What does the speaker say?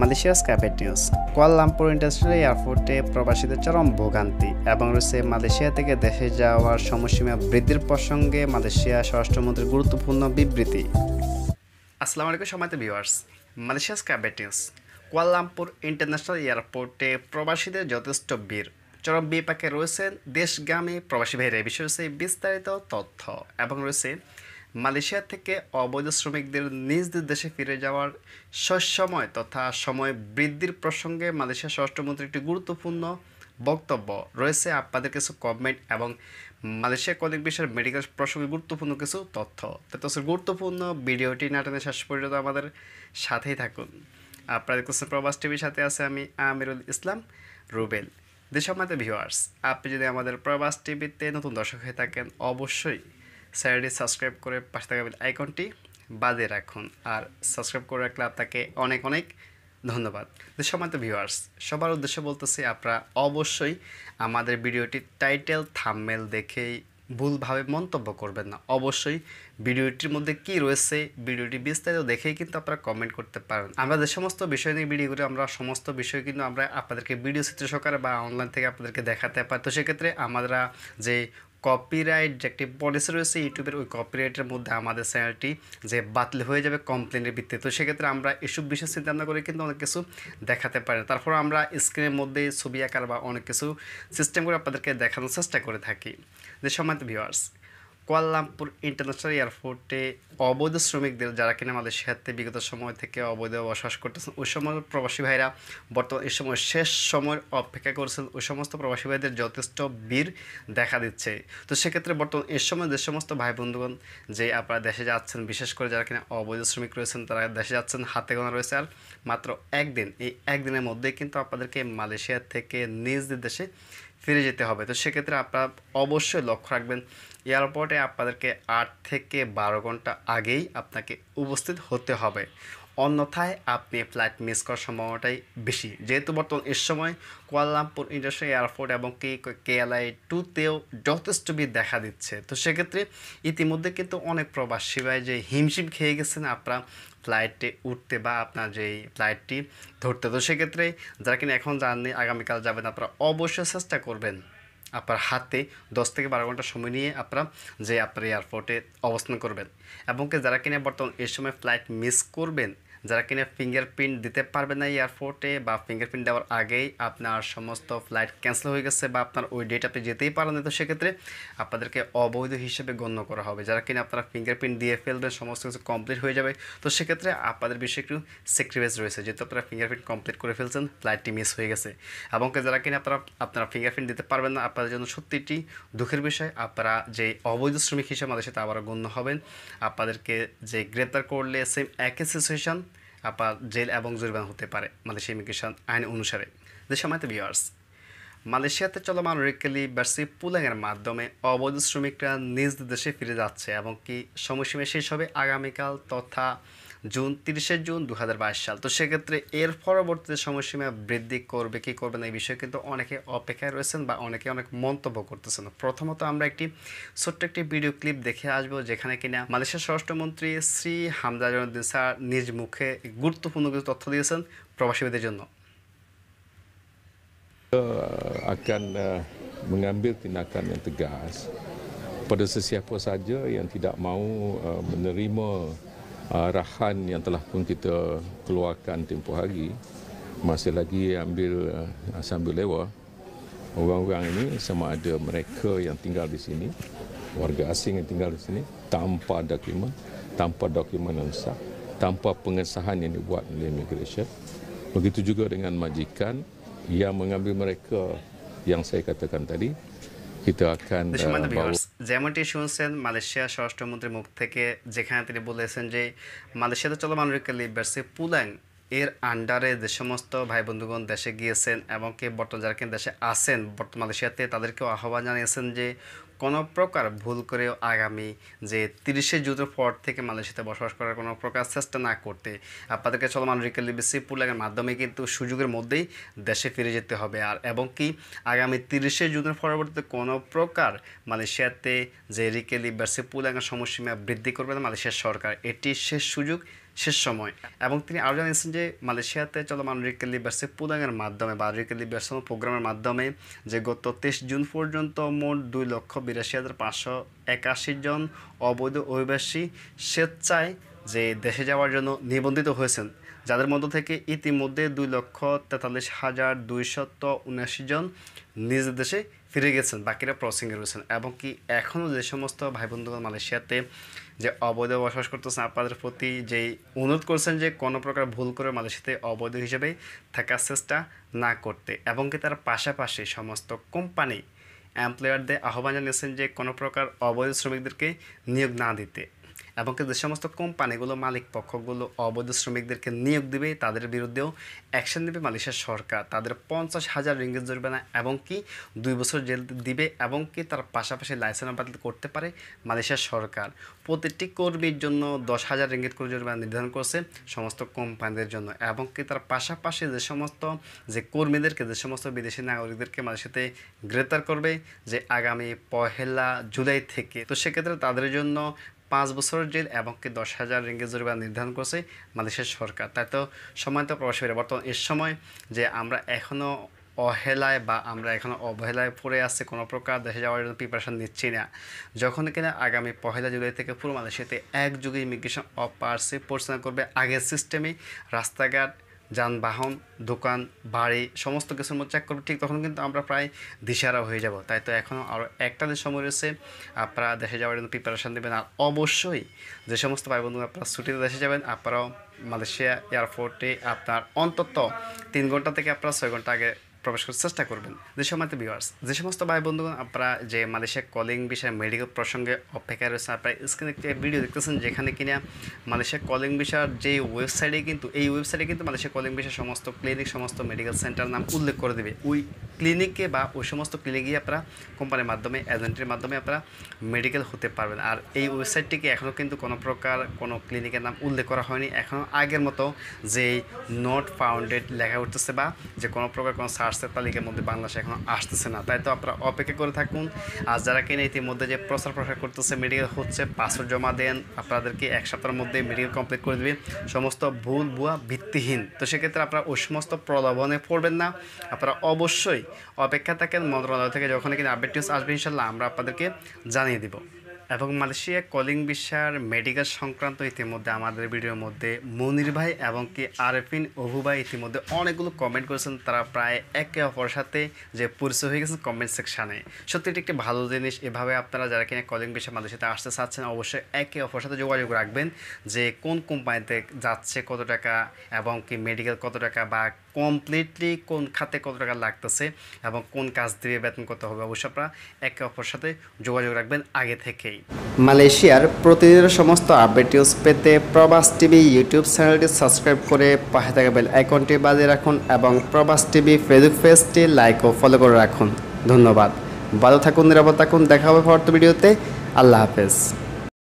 মালয়েশিয়াস স্ক্যাপেট news Kuala Lumpur industrial এয়ারপোর্টে প্রবাসীদের চরম ভোগান্তি এবং রয়েছে মালয়েশিয়া থেকে দেশে যাওয়ার সময়সীমা বৃদ্ধির প্রসঙ্গে মালয়েশিয়া স্বরাষ্ট্রমন্ত্রীর গুরুত্বপূর্ণ বিবৃতি আসসালামু আলাইকুম সমাজ ভিউয়ার্স মালয়েশিয়াস স্ক্যাপেট নিউজ কোয়ালামপুর ইন্টারন্যাশনাল এয়ারপোর্টে প্রবাসীদের যথেষ্ট ভিড় চরম বিপাকে রয়েছেন দেশগামী প্রবাসী ভাইয়ের বিষয়ে বিস্তারিত তথ্য এবং রয়েছে মালয়েশিয়া থেকে অবৈধ শ্রমিকদের নিজ দেশে ফিরে যাওয়ার সসময় তথা সময় বৃদ্ধির প্রসঙ্গে মালয়েশিয়ার স্বরাষ্ট্রমন্ত্রীর একটি গুরুত্বপূর্ণ বক্তব্য রয়েছে আপনাদের কিছু কমেন্ট এবং মালয়েশিয়া কলিক বিশ্বের মেডিকেল প্রসঙ্গে গুরুত্বপূর্ণ কিছু তথ্য তো গুরুত্বপূর্ণ ভিডিওটি নাটনের শেষ পর্যন্ত আমাদের সাথেই থাকুন আপনাদের কিছু প্রবাস টিভির সাথে আছে আমি আমিরুল ইসলাম রুবেল দেশ আমাদের ভিউয়ার্স আপনি যদি আমাদের প্রবাস টিভিতে নতুন দর্শক হয়ে থাকেন অবশ্যই চ্যানেলটি সাবস্ক্রাইব করে পাশে থাকা আইকনটি বাদে রাখুন আর সাবস্ক্রাইব করে রাখলে আপনাকে অনেক অনেক ধন্যবাদ সম্মানিত ভিউয়ার্স সবার উদ্দেশ্য বলতেছি আপনারা অবশ্যই আমাদের ভিডিওটি টাইটেল থামমেল দেখেই ভুলভাবে মন্তব্য করবেন না অবশ্যই ভিডিওটির মধ্যে কি রয়েছে ভিডিওটি বিস্তারিত দেখেই কিন্তু আপনারা কমেন্ট করতে পারেন আমরা যে সমস্ত বিষয় নিয়ে ভিডিও করি আমরা সমস্ত বিষয় কিন্তু আমরা আপনাদেরকে ভিডিও চিত্র সহকারে বা অনলাইন থেকে আপনাদেরকে দেখাতে পারি তো সেক্ষেত্রে আমরা যে কপিরাইট যে একটি পলিসি রয়েছে ইউটিউবের ওই কপিরাইটের মধ্যে আমাদের চ্যানেলটি যে বাতিল হয়ে যাবে কমপ্লেনের ভিত্তিতে তো সেক্ষেত্রে আমরা এসব বিষয়ে চিন্তা করে কিন্তু অনেক কিছু দেখাতে পারি তারপর আমরা স্ক্রিনের মধ্যে ছবি আঁকার বা অনেক কিছু সিস্টেম করে আপনাদেরকে দেখানোর চেষ্টা করে থাকি যে সময় ভিউয়ার্স কোয়ালামপুর ইন্টারন্যাশনাল এয়ারপোর্টে অবৈধ শ্রমিকদের যারা কিনা আমাদের সাথে বিগত সময় থেকে অবৈধ বসবাস করতেছেন ওই সময় প্রবাসী ভাইরা বর্তমান এই সময় শেষ সময় অপেক্ষা করছেন ওই সমস্ত প্রবাসী ভাইদের যথেষ্ট বীর দেখা দিচ্ছে তো সেক্ষেত্রে বর্তমান এ সময় যে সমস্ত ভাই বন্ধুগণ যে আপনারা দেশে যাচ্ছেন বিশেষ করে যারা কিনা অবৈধ শ্রমিক রয়েছেন তারা দেশে যাচ্ছেন হাতে গোনা রয়েছে আর মাত্র একদিন এই একদিনের মধ্যেই কিন্তু আপনাদেরকে মালয়েশিয়া থেকে নিজ দেশে ফিরে যেতে হবে তো সেক্ষেত্রে আপনারা অবশ্যই লক্ষ্য রাখবেন এয়ারপোর্টে আপনাদেরকে আট থেকে বারো ঘন্টা আগেই আপনাকে উপস্থিত হতে হবে অন্যথায় আপনি ফ্লাইট মিস করার সম্ভাবনাটাই বেশি যেহেতু বর্তমান এর সময় কুয়ালালামপুর ইন্টারন্যাশনাল এয়ারপোর্ট এবং কে কেএলআই টুতেও যথেষ্ট বি দেখা দিচ্ছে তো সেক্ষেত্রে ইতিমধ্যে কিন্তু অনেক প্রবাসী ভাই যে হিমশিম খেয়ে গেছেন আপনারা ফ্লাইটে উঠতে বা আপনার যেই ফ্লাইটটি ধরতে তো সেক্ষেত্রে যারা কিনা এখন জাননি আগামীকাল যাবেন আপনারা অবশ্যই চেষ্টা করবেন আপনার হাতে দশ থেকে বারো ঘন্টা সময় নিয়ে আপনারা যে আপনার এয়ারপোর্টে অবস্থান করবেন এবং যারা কিনা বর্তমান এই সময় ফ্লাইট মিস করবেন যারা কিনা ফিঙ্গারপ্রিন্ট দিতে পারবে না এয়ারপোর্টে বা ফিঙ্গারপ্রিন্ট দেওয়ার আগেই আপনার সমস্ত ফ্লাইট ক্যান্সেল হয়ে গেছে বা আপনার ওই ডেট আপনি যেতেই পারেন না তো সেক্ষেত্রে আপনাদেরকে অবৈধ হিসেবে গণ্য করা হবে যারা কিনা আপনারা ফিঙ্গারপ্রিন্ট দিয়ে ফেলবেন সমস্ত কিছু কমপ্লিট হয়ে যাবে তো সেক্ষেত্রে আপনাদের বিষয়ে একটু সেক্রিফাইস রয়েছে যেহেতু আপনারা ফিঙ্গারপ্রিন্ট কমপ্লিট করে ফেলছেন ফ্লাইটটি মিস হয়ে গেছে এবং যারা কিনা আপনারা আপনারা ফিঙ্গারপ্রিন্ট দিতে পারবেন না আপনাদের জন্য সত্যিটি দুঃখের বিষয় আপনারা যে অবৈধ শ্রমিক হিসেবে আমাদের সাথে আবার গণ্য হবেন আপনাদেরকে যে গ্রেপ্তার করলে সেম একই সিচুয়েশন আপাত জেল এবং জরিমানা হতে পারে মালয়েশিয়া ইমিগ্রেশন আইন অনুসারে যে সময় ভিওয়ার্স মালয়েশিয়াতে চলমান রেকালি বার্সি পুলাঙের মাধ্যমে অবৈধ শ্রমিকরা নিজ দেশে ফিরে যাচ্ছে এবং কি সময়সীমা শেষ হবে আগামীকাল তথা জুন তিরিশে জুন দু সাল তো সেক্ষেত্রে এর পরবর্তীতে সময়সীমা বৃদ্ধি করবে কি করবে না এই বিষয়ে কিন্তু অনেকে অপেক্ষায় রয়েছেন বা অনেকে অনেক মন্তব্য করতেছেন প্রথমত আমরা একটি ছোট্ট একটি ভিডিও ক্লিপ দেখে আসবো যেখানে কিনা মালয়েশিয়ার স্বরাষ্ট্রমন্ত্রী শ্রী হামদাজুদ্দিন স্যার নিজ মুখে গুরুত্বপূর্ণ কিছু তথ্য দিয়েছেন প্রবাসীদের জন্য akan uh, mengambil tindakan yang tegas pada sesiapa saja yang tidak mahu uh, menerima arahan ah, yang telah pun kita keluarkan tempoh hari masih lagi ambil ah, sambil lewa orang-orang ini sama ada mereka yang tinggal di sini warga asing yang tinggal di sini tanpa dokumen tanpa dokumen yang sah tanpa pengesahan yang dibuat oleh immigration begitu juga dengan majikan yang mengambil mereka yang saya katakan tadi itu akan যেমনটি শুনছেন Malaysia স্বরাষ্ট্রমন্ত্রীর মুখ থেকে যেখানে তিনি বলেছেন যে মালয়েশিয়াতে চলো মানুষকে লিবার্সে পুলাং এর আন্ডারে যে সমস্ত ভাই বন্ধুগণ দেশে গিয়েছেন এবং কে বর্তমান যারা দেশে আছেন বর্তমান মালয়েশিয়াতে তাদেরকেও আহ্বান জানিয়েছেন যে কোনো প্রকার ভুল করে আগামী যে তিরিশে জুতোর পর থেকে মালয়েশিয়াতে বসবাস করার কোনো প্রকার চেষ্টা না করতে আপনাদেরকে চলমান রিকেল বিসি পুলাগের মাধ্যমে কিন্তু সুযোগের মধ্যেই দেশে ফিরে যেতে হবে আর এবং কি আগামী তিরিশে জুনের পরবর্তীতে কোনো প্রকার মালয়েশিয়াতে যে রিকেল ইবার্সি পুলাঙ্গের সময়সীমা বৃদ্ধি করবে না মালয়েশিয়ার সরকার এটি শেষ সুযোগ শেষ সময় এবং তিনি আরও জানিয়েছেন যে মালয়েশিয়াতে চলমান রিকেল লিবার্সে পুদাঙের মাধ্যমে বা রিকেল লিবার্সন প্রোগ্রামের মাধ্যমে যে গত তেইশ জুন পর্যন্ত মোট দুই লক্ষ বিরাশি হাজার পাঁচশো একাশি জন অবৈধ অভিবাসী স্বেচ্ছায় যে দেশে যাওয়ার জন্য নিবন্ধিত হয়েছেন যাদের মধ্য থেকে ইতিমধ্যে দুই লক্ষ তেতাল্লিশ হাজার দুইশত উনাশি জন নিজ দেশে ফিরে গেছেন বাকিরা প্রসিংয়ে রয়েছেন এবং কি এখনও যে সমস্ত ভাই বন্ধুগণ মালয়েশিয়াতে যে অবৈধ বসবাস করতেছেন আপনাদের প্রতি যেই অনুরোধ করছেন যে কোনো প্রকার ভুল করে মালয়েশিয়াতে অবৈধ হিসেবে থাকার চেষ্টা না করতে এবং কি তার পাশাপাশি সমস্ত কোম্পানি এমপ্লয়ারদের আহ্বান জানিয়েছেন যে কোনো প্রকার অবৈধ শ্রমিকদেরকে নিয়োগ না দিতে এবং যে সমস্ত কোম্পানিগুলো মালিক পক্ষগুলো অবৈধ শ্রমিকদেরকে নিয়োগ দিবে তাদের বিরুদ্ধেও অ্যাকশন নেবে মালয়েশিয়ার সরকার তাদের পঞ্চাশ হাজার রিঙ্গিত না এবং কি দুই বছর জেল দিবে এবং কি তার পাশাপাশি লাইসেন্স বাতিল করতে পারে মালয়েশিয়ার সরকার প্রতিটি কর্মীর জন্য দশ হাজার রিঙ্গিত করে জরিমানা নির্ধারণ করছে সমস্ত কোম্পানিদের জন্য এবং কি তার পাশাপাশি যে সমস্ত যে কর্মীদেরকে যে সমস্ত বিদেশি নাগরিকদেরকে মালয়েশিয়াতে গ্রেপ্তার করবে যে আগামী পহেলা জুলাই থেকে তো সেক্ষেত্রে তাদের জন্য পাঁচ বছরের জেল এবং কি দশ হাজার রিঙ্গে জরিমানা নির্ধারণ করেছে মালয়েশিয়ার সরকার তাই তো সময় সম্মানিত প্রবাসীরা বর্তমান এর সময় যে আমরা এখনও অহেলায় বা আমরা এখনও অবহেলায় পড়ে আসছে কোনো প্রকার দেশে যাওয়ার জন্য প্রিপারেশান নিচ্ছি না যখন কিনা আগামী পহেলা জুলাই থেকে পুরো মালয়েশিয়াতে একযোগে ইমিগ্রেশন অপার্সে পরিচালনা করবে আগের সিস্টেমে রাস্তাঘাট যানবাহন দোকান বাড়ি সমস্ত কিছুর মধ্যে চেক করবো ঠিক তখন কিন্তু আমরা প্রায় দিশারা হয়ে যাব তাই তো এখনও আরও একটা দিন সময় রয়েছে আপনারা দেশে যাওয়ার জন্য প্রিপারেশান দেবেন আর অবশ্যই যে সমস্ত ভাই বন্ধু আপনারা ছুটিতে দেশে যাবেন আপনারাও মালয়েশিয়া এয়ারপোর্টে আপনার অন্তত তিন ঘন্টা থেকে আপনারা ছয় ঘন্টা আগে প্রবেশ করার চেষ্টা করবেন যে সময় ভিউয়ার্স যে সমস্ত ভাই বন্ধুগণ আপনারা যে মালয়েশিয়া কলিং বিষয়ে মেডিকেল প্রসঙ্গে অপেক্ষা রয়েছে আপনারা স্ক্রিনে একটি ভিডিও দেখতেছেন যেখানে কিনা মালয়েশিয়া কলিং বিষয়ের যে ওয়েবসাইটে কিন্তু এই ওয়েবসাইটে কিন্তু মালয়েশিয়া কলিং বিষয়ের সমস্ত ক্লিনিক সমস্ত মেডিকেল সেন্টার নাম উল্লেখ করে দেবে ওই ক্লিনিকে বা ওই সমস্ত ক্লিনিকে আপনারা কোম্পানির মাধ্যমে এজেন্টের মাধ্যমে আপনারা মেডিকেল হতে পারবেন আর এই ওয়েবসাইটটিকে এখনও কিন্তু কোনো প্রকার কোনো ক্লিনিকের নাম উল্লেখ করা হয়নি এখনও আগের মতো যে নট ফাউন্ডেড লেখা উঠতেছে বা যে কোনো প্রকার কোনো সার্চ পার্সেল তালিকার মধ্যে বাংলাদেশে এখন আসতেছে না তাই তো আপনারা অপেক্ষা করে থাকুন আর যারা কিনে ইতিমধ্যে যে প্রচার প্রসার করতেছে মেডিকেল হচ্ছে পাসওয়ার্ড জমা দেন আপনাদেরকে এক সপ্তাহের মধ্যে মেডিকেল কমপ্লিট করে দেবে সমস্ত ভুল ভুয়া ভিত্তিহীন তো সেক্ষেত্রে আপনারা ওই সমস্ত প্রলোভনে পড়বেন না আপনারা অবশ্যই অপেক্ষা থাকেন মন্ত্রণালয় থেকে যখন কিনা আপডেট নিউজ আসবে ইনশাল্লাহ আমরা আপনাদেরকে জানিয়ে দেবো এবং মালয়েশিয়া কলিং বিশ্বার মেডিকেল সংক্রান্ত ইতিমধ্যে আমাদের ভিডিওর মধ্যে মনির ভাই এবং কি আরফিন অভু ভাই ইতিমধ্যে অনেকগুলো কমেন্ট করেছেন তারা প্রায় একে অপরের সাথে যে পরিচয় হয়ে গেছেন কমেন্ট সেকশানে সত্যি এটি একটি ভালো জিনিস এভাবে আপনারা যারা কিনা কলিং বিষয়ে মালয়েশিয়াতে আসতে চাচ্ছেন অবশ্যই একে অপরের সাথে যোগাযোগ রাখবেন যে কোন কোম্পানিতে যাচ্ছে কত টাকা এবং কি মেডিকেল কত টাকা বা কমপ্লিটলি কোন খাতে কত টাকা লাগতেছে এবং কোন কাজ দিয়ে বেতন করতে হবে অবশ্যই আপনারা একে অপরের সাথে যোগাযোগ রাখবেন আগে থেকেই মালয়েশিয়ার প্রতিদিনের সমস্ত আপডেট নিউজ পেতে প্রবাস টিভি ইউটিউব চ্যানেলটি সাবস্ক্রাইব করে পাশে থাকা বেল আইকনটি বাজিয়ে রাখুন এবং প্রবাস টিভি ফেসবুক পেজটি লাইক ও ফলো করে রাখুন ধন্যবাদ ভালো থাকুন নিরাপদ থাকুন দেখা হবে পরবর্তী ভিডিওতে আল্লাহ হাফেজ